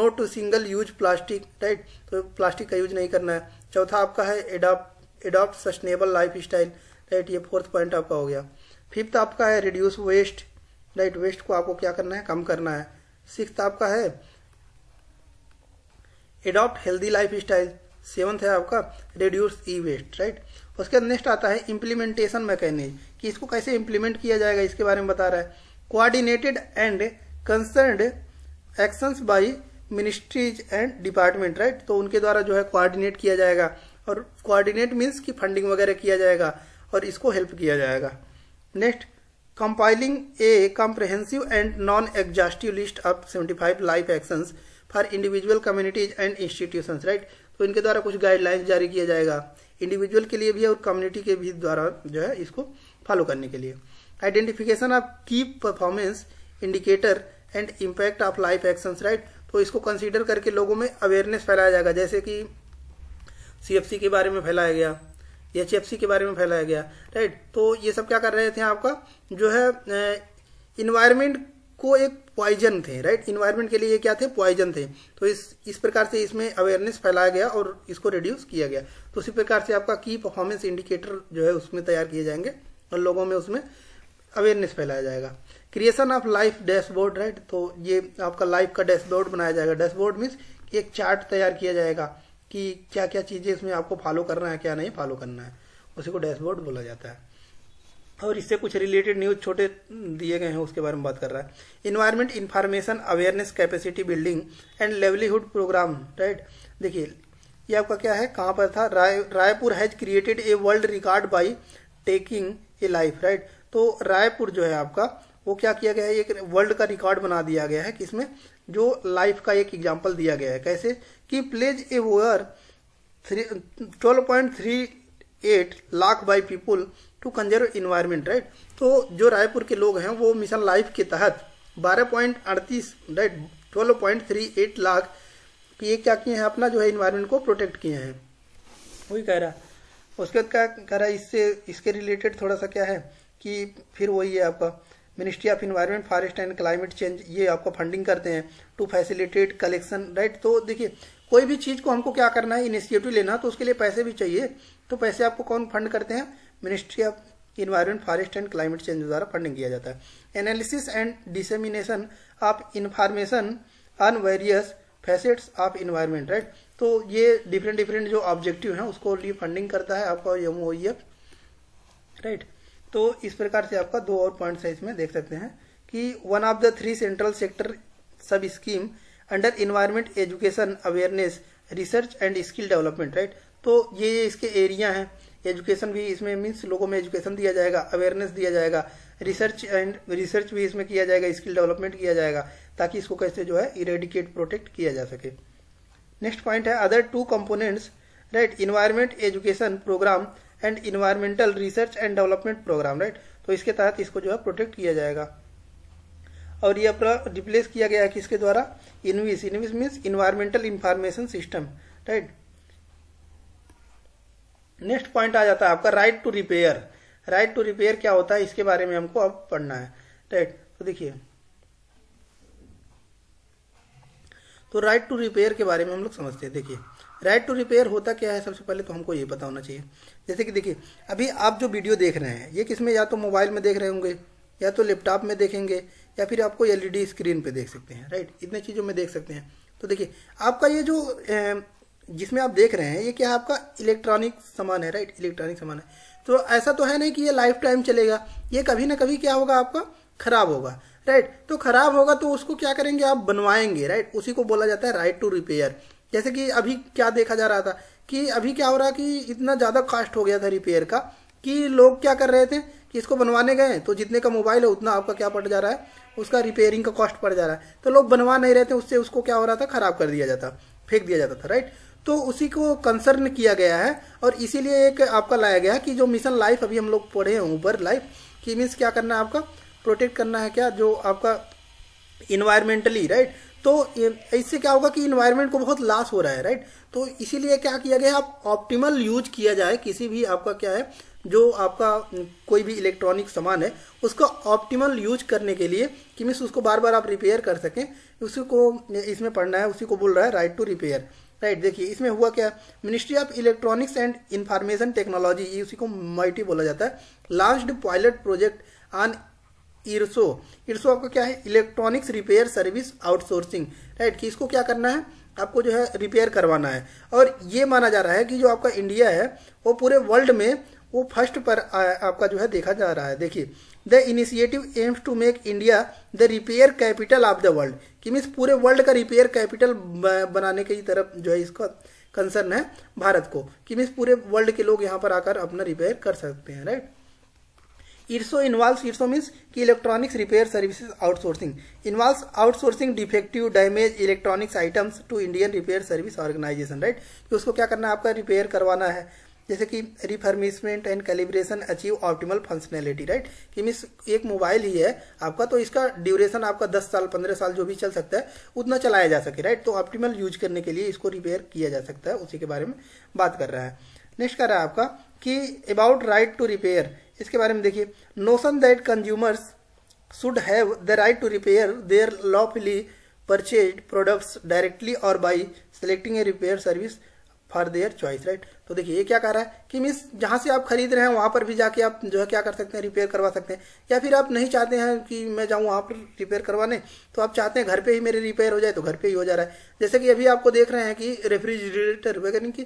no to single use plastic right तो प्लास्टिक का यूज नहीं करना है चौथा आपका है adapt adopt sustainable lifestyle right ये फोर्थ पॉइंट आपका हो गया फिफ्थ आपका है रिड्यूस वेस्ट राइट वेस्ट को आपको क्या करना है कम करना है सिक्स आपका है adopt healthy lifestyle seventh है आपका रिड्यूस ई वेस्ट राइट उसके बाद नेक्स्ट आता है इम्प्लीमेंटेशन मैकेनिज कि इसको कैसे इम्प्लीमेंट किया जाएगा इसके बारे में बता रहा है coordinated and concerned actions by ministries and department right तो उनके द्वारा जो है कोआर्डिनेट किया जाएगा और कोऑर्डिनेट मीन्स कि फंडिंग वगैरह किया जाएगा और इसको हेल्प किया जाएगा next compiling a comprehensive and non exhaustive list of seventy five life actions for individual communities and institution right तो इनके द्वारा कुछ गाइडलाइंस जारी किया जाएगा इंडिविजुअल के लिए भी और कम्युनिटी के भी द्वारा जो है इसको फॉलो करने के लिए identification of key performance indicator and impact of life actions right तो इसको कंसीडर करके लोगों में अवेयरनेस फैलाया जाएगा जैसे कि सीएफसी के बारे में फैलाया गया एच के बारे में फैलाया गया राइट तो ये सब क्या कर रहे थे आपका जो है इन्वायरमेंट को एक पॉइजन थे राइट इन्वायरमेंट के लिए ये क्या थे पॉइजन थे तो इस इस प्रकार से इसमें अवेयरनेस फैलाया गया और इसको रिड्यूस किया गया तो उसी प्रकार से आपका की परफॉर्मेंस इंडिकेटर जो है उसमें तैयार किए जाएंगे और लोगों में उसमें अवेयरनेस फैलाया जाएगा creation of life dashboard right तो ये आपका लाइफ का डैशबोर्ड बनाया जाएगा डैशबोर्ड मीन्स एक चार्ट तैयार किया जाएगा कि क्या क्या चीजें इसमें आपको फॉलो करना है क्या नहीं फॉलो करना है उसी को डैशबोर्ड बोला जाता है और इससे कुछ रिलेटेड न्यूज छोटे दिए गए हैं उसके बारे में बात कर रहा है environment information awareness capacity building and livelihood program right देखिए ये आपका क्या है कहाँ पर था राय Raipur has created a world record by taking a life right तो रायपुर जो है आपका वो क्या किया गया है एक वर्ल्ड का रिकॉर्ड बना दिया गया है किसमें जो लाइफ का एक एग्जाम्पल दिया गया है कैसे कि प्लेज ए वर twelve point three eight lakh by people to conserve environment right तो जो रायपुर के लोग हैं वो मिशन लाइफ के तहत बारह पॉइंट अड़तीस right twelve point three eight lakh ये क्या किए हैं अपना जो है इन्वायरमेंट को प्रोटेक्ट किए हैं वही कह रहा उसके बाद क्या कह रहा है इससे इसके रिलेटेड थोड़ा सा क्या है कि फिर वही है आपका ministry of environment forest and climate change ये आपको फंडिंग करते हैं टू फैसिलिटेट कलेक्शन राइट तो देखिए कोई भी चीज को हमको क्या करना है इनिशिएटिव लेना तो उसके लिए पैसे भी चाहिए तो पैसे आपको कौन फंड करते हैं ministry of environment forest and climate change द्वारा फंडिंग किया जाता है analysis and dissemination of information on various facets of environment right तो ये डिफरेंट डिफरेंट जो ऑब्जेक्टिव है उसको लिए फंडिंग करता है आपका यम ओ राइट तो इस प्रकार से आपका दो और पॉइंट है इसमें देख सकते हैं कि one of the three central sector sub scheme under environment education awareness research and skill development right तो ये इसके एरिया हैं एजुकेशन भी इसमें मीन्स लोगों में एजुकेशन दिया जाएगा अवेयरनेस दिया जाएगा रिसर्च एंड रिसर्च भी इसमें किया जाएगा स्किल डेवलपमेंट किया जाएगा ताकि इसको कैसे जो है इरेडिकेट प्रोटेक्ट किया जा सके नेक्स्ट पॉइंट है other two components right environment education programme and environmental research and development programme right तो इसके तहत इसको जो है प्रोटेक्ट किया जाएगा और ये अपना रिप्लेस किया गया है किसके द्वारा ENVIS ENVIS means environmental information system right next point आ जाता है आपका right to repair right to repair क्या होता है इसके बारे में हमको अब पढ़ना है राइट तो देखिए तो राइट टू रिपेयर के बारे में हम लोग समझते हैं देखिए राइट टू रिपेयर होता क्या है सबसे पहले तो हमको ये पता होना चाहिए जैसे कि देखिए अभी आप जो वीडियो देख रहे हैं ये किसमें या तो मोबाइल में देख रहे होंगे या तो लैपटॉप में देखेंगे या फिर आपको एलईडी स्क्रीन e पे देख सकते हैं राइट इतने चीज़ों में देख सकते हैं तो देखिए आपका ये जो जिसमें आप देख रहे हैं ये क्या आपका इलेक्ट्रॉनिक सामान है राइट इलेक्ट्रॉनिक सामान है तो ऐसा तो है नहीं कि ये लाइफ टाइम चलेगा ये कभी ना कभी क्या होगा आपका खराब होगा राइट तो खराब होगा तो उसको क्या करेंगे आप बनवाएंगे राइट उसी को बोला जाता है राइट टू रिपेयर जैसे कि अभी क्या देखा जा रहा था कि अभी क्या हो रहा कि इतना ज़्यादा कास्ट हो गया था रिपेयर का कि लोग क्या कर रहे थे किसको बनवाने गए तो जितने का मोबाइल है उतना आपका क्या पड़ जा रहा है उसका रिपेयरिंग का कॉस्ट पड़ जा रहा है तो लोग बनवा नहीं रहते उससे उसको क्या हो रहा था खराब कर दिया जाता फेंक दिया जाता था राइट तो उसी को कंसर्न किया गया है और इसीलिए एक आपका लाया गया कि जो मिशन लाइफ अभी हम लोग पढ़े हैं ऊपर लाइफ कि मीन्स क्या करना है आपका प्रोटेक्ट करना है क्या जो आपका इन्वायरमेंटली राइट तो इससे क्या होगा कि इन्वायरमेंट को बहुत लॉस हो रहा है राइट तो इसीलिए क्या किया गया आप ऑप्टिमल यूज किया जाए किसी भी आपका क्या है जो आपका कोई भी इलेक्ट्रॉनिक सामान है उसका ऑप्टिमल यूज करने के लिए कि मीन्स उसको बार बार आप रिपेयर कर सकें उसी को इसमें पढ़ना है उसी को बोल रहा है राइट टू रिपेयर राइट देखिए इसमें हुआ क्या ministry of electronics and information technology ये उसी को माइटी बोला जाता है launched pilot project on ERSO ERSO आपका क्या है electronics repair service outsourcing right कि इसको क्या करना है आपको जो है रिपेयर करवाना है और ये माना जा रहा है कि जो आपका इंडिया है वो पूरे वर्ल्ड में वो फर्स्ट पर आ, आपका जो है देखा जा रहा है देखिए the initiative aims to make India the repair capital of the world कि मीन्स पूरे वर्ल्ड का रिपेयर कैपिटल बनाने की तरफ जो है इसका कंसर्न है भारत को कि मीन्स पूरे वर्ल्ड के लोग यहाँ पर आकर अपना रिपेयर कर सकते हैं right ERSO involve ERSO means की electronics repair services outsourcing involve outsourcing defective damage electronics items to Indian repair service organisation right कि उसको क्या करना है आपका रिपेयर करवाना है जैसे कि refurbishment and calibration achieve optimal functionality right कि मीन्स एक मोबाइल ही है आपका तो इसका ड्यूरेशन आपका 10 साल 15 साल जो भी चल सकता है उतना चलाया जा सके राइट तो ऑप्टिमल यूज करने के लिए इसको रिपेयर किया जा सकता है उसी के बारे में बात कर रहा है नेक्स्ट कर रहा है आपका कि अबाउट राइट टू रिपेयर इसके बारे में देखिए notion that consumers should have the right to repair their lawfully purchase products directly और by selecting a repair service for their choice right तो देखिए ये क्या कह रहा है कि मीन्स जहाँ से आप खरीद रहे हैं वहाँ पर भी जाके आप जो है क्या कर सकते हैं रिपेयर करवा सकते हैं या फिर आप नहीं चाहते हैं कि मैं जाऊँ वहाँ पर रिपेयर करवाने तो आप चाहते हैं घर पे ही मेरे रिपेयर हो जाए तो घर पे ही हो जा रहा है जैसे कि अभी आपको देख रहे हैं कि रेफ्रिजरेटर वगैरह की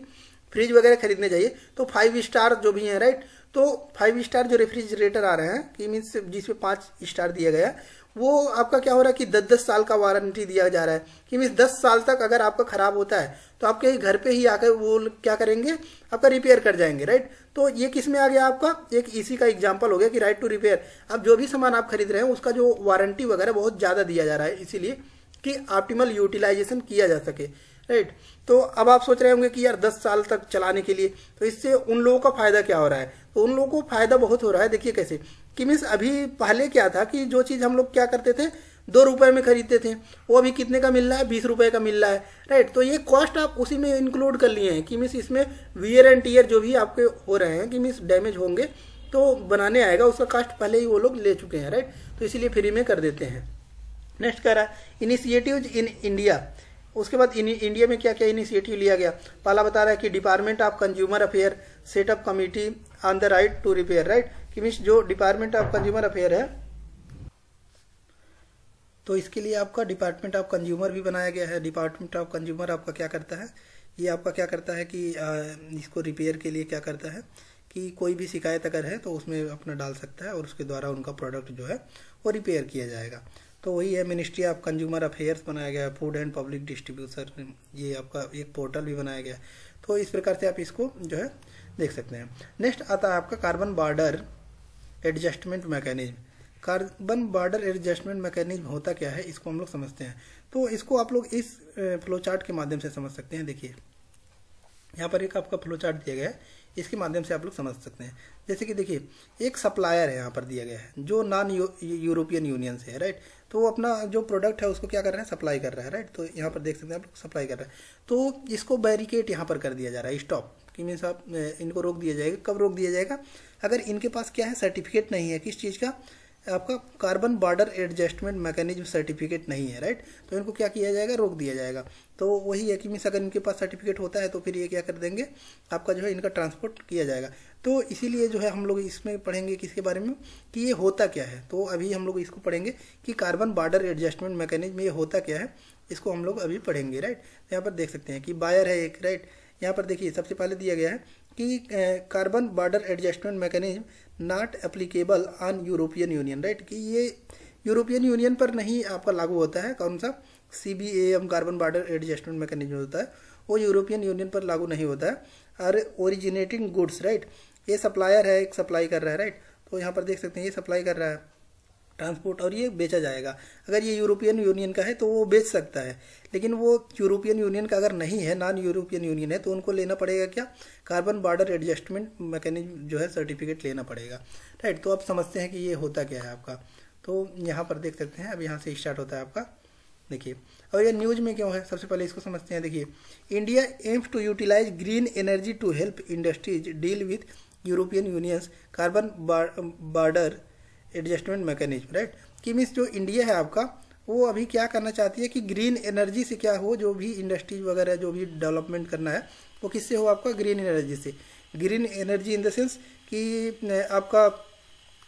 फ्रिज वगैरह खरीदने जाइए तो फाइव स्टार जो भी हैं राइट तो फाइव स्टार जो रेफ्रिजरेटर आ रहे हैं कि मीन्स जिसमें पाँच स्टार दिया गया वो आपका क्या हो रहा है कि दस दस साल का वारंटी दिया जा रहा है कि मीन दस साल तक अगर आपका खराब होता है तो आपके घर पे ही आकर वो क्या करेंगे आपका रिपेयर कर जाएंगे राइट तो ये किस में आ गया आपका एक इसी का एग्जाम्पल हो गया कि राइट टू रिपेयर आप जो भी सामान आप खरीद रहे हैं उसका जो वारंटी वगैरह बहुत ज़्यादा दिया जा रहा है इसीलिए कि ऑप्टिमल यूटिलाइजेशन किया जा सके राइट तो अब आप सोच रहे होंगे कि यार दस साल तक चलाने के लिए तो इससे उन लोगों का फायदा क्या हो रहा है तो उन लोगों को फायदा बहुत हो रहा है देखिए कैसे कि मीन्स अभी पहले क्या था कि जो चीज़ हम लोग क्या करते थे दो रुपए में खरीदते थे वो अभी कितने का मिल रहा है बीस रुपए का मिल रहा है राइट तो ये कॉस्ट आप उसी में इंक्लूड कर लिए हैं कि मीन्स इसमें वियर एंड टीयर जो भी आपके हो रहे हैं कि मीन्स डैमेज होंगे तो बनाने आएगा उसका कास्ट पहले ही वो लोग ले चुके हैं राइट तो इसीलिए फ्री में कर देते हैं नेक्स्ट कह रहा है इनिशिएटिव इन इंडिया उसके बाद इंडिया में क्या क्या इनिशिएटिव लिया गया पहला बता रहा है कि department of consumer affair set up committee on the right to repair right कि मीन्स जो डिपार्टमेंट ऑफ कंज्यूमर अफेयर है तो इसके लिए आपका डिपार्टमेंट ऑफ कंज्यूमर भी बनाया गया है डिपार्टमेंट ऑफ कंज्यूमर आपका क्या करता है ये आपका क्या करता है कि इसको रिपेयर के लिए क्या करता है कि कोई भी शिकायत अगर है तो उसमें अपना डाल सकता है और उसके द्वारा उनका प्रोडक्ट जो है वो रिपेयर किया जाएगा तो वही है मिनिस्ट्री ऑफ कंज्यूमर अफेयर्स बनाया गया है फूड एंड पब्लिक डिस्ट्रीब्यूशन ये आपका एक पोर्टल भी बनाया गया है तो इस प्रकार से आप इसको जो है देख सकते हैं नेक्स्ट आता है आपका carbon border adjustment mechanism carbon border adjustment mechanism होता क्या है इसको हम लोग समझते हैं तो इसको आप लोग इस फ्लो चार्ट के माध्यम से समझ सकते हैं देखिए यहाँ पर एक आपका फ्लो चार्ट दिया गया है इसके माध्यम से आप लोग समझ सकते हैं जैसे कि देखिए एक सप्लायर है यहाँ पर दिया गया है जो नॉन यूरोपियन यूनियन से है राइट तो वो अपना जो प्रोडक्ट है उसको क्या कर रहा है सप्लाई कर रहा है राइट तो यहाँ पर देख सकते हैं आप लोग सप्लाई कर रहा है तो इसको बैरिकेट यहाँ पर कर दिया जा रहा है स्टॉप कि मीन्स आप इनको रोक दिया जाएगा कब रोक दिया जाएगा अगर इनके पास क्या है सर्टिफिकेट नहीं है किस चीज़ का आपका carbon border adjustment mechanism certificate नहीं है राइट तो इनको क्या किया जाएगा रोक दिया जाएगा तो वही है कि मीन्स अगर इनके पास सर्टिफिकेट होता है तो फिर ये क्या कर देंगे आपका जो है इनका ट्रांसपोर्ट किया जाएगा तो इसीलिए जो है हम लोग इसमें पढ़ेंगे किसके बारे में कि ये होता क्या है तो अभी हम लोग इसको पढ़ेंगे कि कार्बन बॉर्डर एडजस्टमेंट मैकेनिज्म ये होता क्या है इसको हम लोग अभी पढ़ेंगे राइट तो यहाँ पर देख सकते हैं कि बायर है एक राइट यहाँ पर देखिए सबसे पहले दिया गया है कि carbon border adjustment mechanism not applicable on European Union right कि ये यूरोपियन यूनियन पर नहीं आपका लागू होता है कौन सा C B A M carbon border adjustment mechanism होता है वो यूरोपियन यूनियन पर लागू नहीं होता है और ओरिजिनेटिंग गुड्स राइट ये सप्लायर है एक सप्लाई कर रहा है राइट तो यहाँ पर देख सकते हैं ये सप्लाई कर रहा है ट्रांसपोर्ट और ये बेचा जाएगा अगर ये यूरोपियन यूनियन का है तो वो बेच सकता है लेकिन वो यूरोपियन यूनियन का अगर नहीं है नॉन यूरोपियन यूनियन है तो उनको लेना पड़ेगा क्या कार्बन बॉर्डर एडजस्टमेंट मैकेनिक जो है सर्टिफिकेट लेना पड़ेगा राइट तो आप समझते हैं कि ये होता क्या है आपका तो यहाँ पर देख सकते हैं अब यहाँ से स्टार्ट होता है आपका देखिए और ये न्यूज में क्यों है सबसे पहले इसको समझते हैं देखिए India aims to utilise green energy to help industries deal with European Union's carbon border adjustment mechanism right कि मीन्स जो इंडिया है आपका वो अभी क्या करना चाहती है कि ग्रीन एनर्जी से क्या हो जो भी इंडस्ट्रीज वगैरह जो भी डेवलपमेंट करना है वो किससे हो आपका ग्रीन एनर्जी से green energy in the sense कि आपका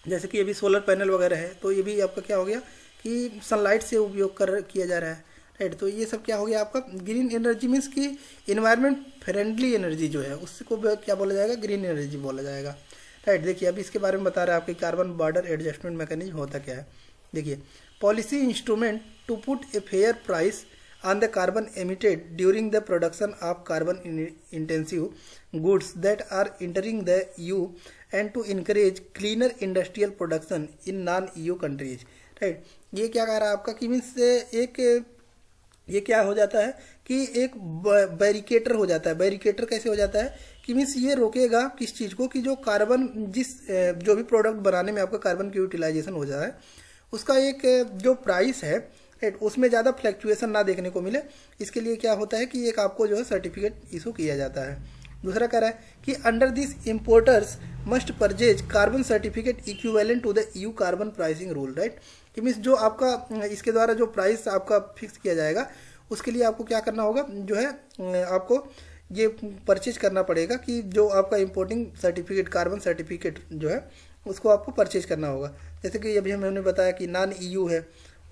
जैसे कि अभी सोलर पैनल वगैरह है तो ये भी आपका क्या हो गया कि सनलाइट से उपयोग कर किया जा रहा है राइट तो ये सब क्या हो गया आपका ग्रीन एनर्जी मीन्स कि इन्वायरमेंट फ्रेंडली एनर्जी जो है उसको क्या बोला जाएगा ग्रीन एनर्जी बोला जाएगा राइट देखिए अभी इसके बारे में बता रहे आपके कार्बन बॉर्डर एडजस्टमेंट मैकेनिज्म होता क्या है देखिए policy instrument to put a fair price on the carbon emitted during the production of carbon intensive goods that are entering the EU and to encourage cleaner industrial production in non EU countries right ये क्या कह रहा है आपका कि means एक ये क्या हो जाता है कि एक बैरिकेटर हो जाता है बैरिकेटर कैसे हो जाता है कि मीन्स ये रोकेगा किस चीज़ को कि जो कार्बन जिस जो भी प्रोडक्ट बनाने में आपका कार्बन की यूटिलाइजेशन हो जाए उसका एक जो प्राइस है उसमें ज़्यादा फ्लैक्चुएसन ना देखने को मिले इसके लिए क्या होता है कि एक आपको जो है सर्टिफिकेट इशू किया जाता है दूसरा कह रहा है कि under this importers must purchase carbon certificate equivalent to the EU carbon pricing rule right कि मीन्स जो आपका इसके द्वारा जो प्राइस आपका फिक्स किया जाएगा उसके लिए आपको क्या करना होगा जो है आपको ये परचेज करना पड़ेगा कि जो आपका इम्पोर्टिंग सर्टिफिकेट कार्बन सर्टिफिकेट जो है उसको आपको परचेज करना होगा जैसे कि अभी हमने बताया कि नॉन ईयू e है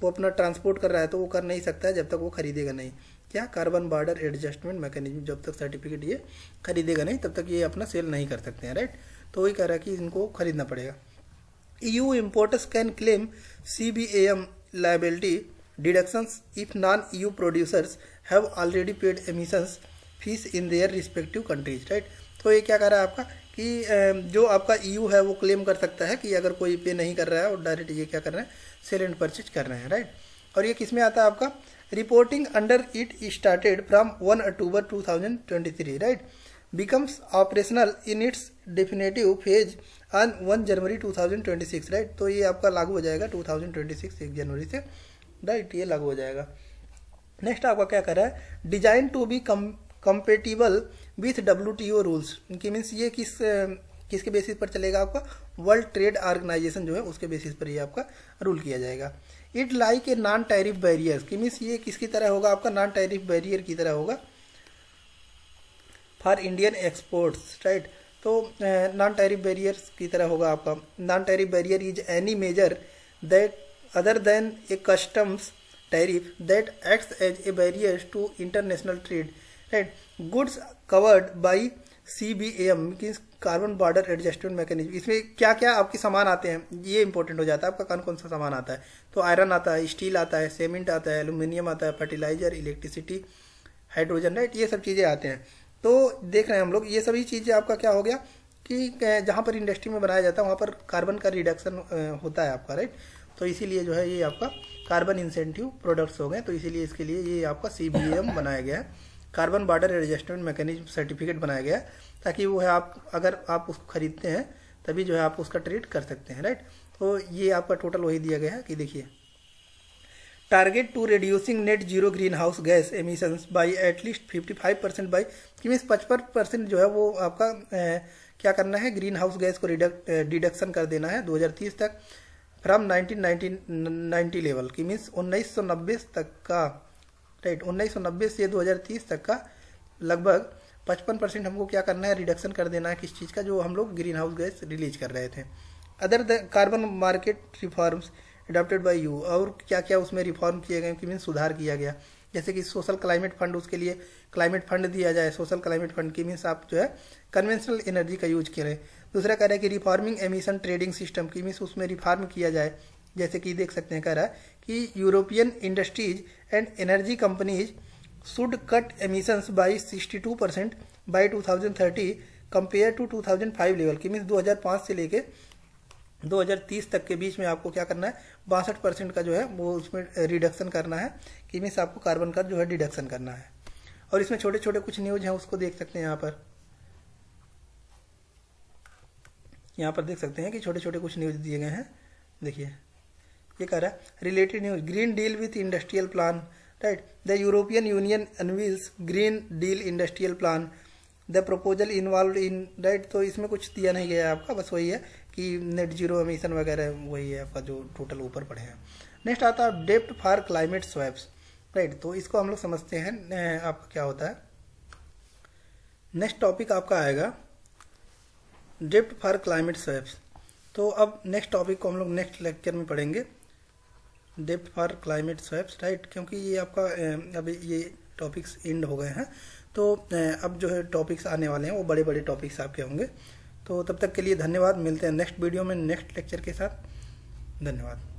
वो अपना ट्रांसपोर्ट कर रहा है तो वो कर नहीं सकता है जब तक वो खरीदेगा नहीं क्या कार्बन बॉर्डर एडजस्टमेंट मैकेनिज्म जब तक सर्टिफिकेट ये खरीदेगा नहीं तब तक ये अपना सेल नहीं कर सकते हैं राइट तो वही कह रहा है कि इनको खरीदना पड़ेगा importers claim C B M liability deductions if if E U producers have already paid emissions fees in their respective countries right तो ये क्या कह रहा है आपका कि जो आपका ईयू e है वो क्लेम कर सकता है कि अगर कोई पे नहीं कर रहा है और डायरेक्ट ये क्या कर रहे हैं सेल एंड परचेज कर रहे हैं राइट और ये किस में आता है आपका reporting under it started from one October two thousand twenty three right becomes operational in its definitive phase on one January six right तो ये आपका लागू हो जाएगा सिक्स एक जनवरी से राइट ये लागू हो जाएगा नेक्स्ट आपका क्या कर रहा है डिजाइन टू बी कम कंपेटिबल विथ डब्ल्यू रूल्स कि मीन्स ये किस किसके बेसिस पर चलेगा आपका वर्ल्ड ट्रेड ऑर्गेनाइजेशन जो है उसके बेसिस पर ये आपका रूल किया जाएगा it like a non tariff barrier कि मीन्स ये किसकी तरह होगा आपका नॉन टैरिफ बैरियर की तरह होगा फॉर इंडियन एक्सपोर्ट्स राइट तो नॉन टैरिफ बैरियर की तरह होगा आपका non tariff barrier is any measure that other than a customs tariff that acts as a barrier to international trade right goods covered by C B M means carbon border adjustment mechanism इसमें क्या क्या आपके सामान आते हैं ये important हो जाता है आपका कौन कौन सा सामान आता है तो आयरन आता है स्टील आता है सीमेंट आता है एल्यूमिनियम आता है फर्टिलाइजर इलेक्ट्रिसिटी हाइड्रोजन राइट ये सब चीज़ें आते हैं तो देख रहे हैं हम लोग ये सभी चीज़ें आपका क्या हो गया कि जहाँ पर इंडस्ट्री में बनाया जाता है वहाँ पर कार्बन का रिडक्शन होता है आपका राइट तो इसीलिए जो है ये आपका कार्बन इंसेंटिव प्रोडक्ट्स हो गए तो इसीलिए इसके लिए ये आपका सी बनाया गया है carbon border adjustment mechanism certificate बनाया गया ताकि वो है आप अगर आप उसको खरीदते हैं तभी जो है आप उसका ट्रेड कर सकते हैं राइट तो ये आपका टोटल वही दिया गया है कि देखिए target to reducing net zero greenhouse gas emissions by at least fifty five percent by means पचपन परसेंट जो है वो आपका ए, क्या करना है ग्रीन हाउस गैस को डिडक्शन कर देना है 2030 तक फ्रॉम 1990 90 लेवल की मीन्स उन्नीस तक का राइट उन्नीस से 2030 तक का लगभग 55 परसेंट हमको क्या करना है रिडक्शन कर देना है किस चीज़ का जो हम लोग ग्रीन हाउस गैस रिलीज कर रहे थे other carbon market reforms adopted by EU और क्या क्या उसमें रिफॉर्म किए गए कि मीन सुधार किया गया जैसे कि सोशल क्लाइमेट फंड उसके लिए क्लाइमेट फंड दिया जाए सोशल क्लाइमेट फंड की मीन्स आप जो है कन्वेंशनल एनर्जी का यूज करें दूसरा कह रहा है कि रिफॉर्मिंग एमिशन ट्रेडिंग सिस्टम की मीन्स उसमें रिफॉर्म किया जाए जैसे कि देख सकते हैं कह रहा है कि European industries and energy companies should cut emissions by 62 percent by 2030 compare to 2005 level की मीन्स 2005 से लेके 2030 तक के बीच में आपको क्या करना है बासठ परसेंट का जो है वो उसमें रिडक्शन करना है कि मीन्स आपको कार्बन का जो है डिडक्शन करना है और इसमें छोटे छोटे कुछ न्यूज हैं उसको देख सकते हैं यहाँ पर यहाँ पर देख सकते हैं कि छोटे छोटे कुछ न्यूज दिए गए हैं देखिए ये कह रहा है related news green deal with industrial plan right the European Union unveils green deal industrial plan the proposal involve in right तो इसमें कुछ दिया नहीं गया है आपका बस वही है कि नेट जीरो अमीशन वगैरह वही है आपका जो टोटल ऊपर पड़े हैं नेक्स्ट आता है डेप्ट फॉर क्लाइमेट स्वैप्स राइट तो इसको हम लोग समझते हैं आपका क्या होता है नेक्स्ट टॉपिक आपका आएगा डेप्ट फॉर क्लाइमेट स्वैप्स तो अब नेक्स्ट टॉपिक को हम लोग नेक्स्ट लेक्चर में पढ़ेंगे debt for climate swaps right क्योंकि ये आपका अभी ये टॉपिक्स एंड हो गए हैं तो अब जो है टॉपिक्स आने वाले हैं वो बड़े बड़े टॉपिक्स आपके होंगे तो तब तक के लिए धन्यवाद मिलते हैं नेक्स्ट वीडियो में नेक्स्ट लेक्चर के साथ धन्यवाद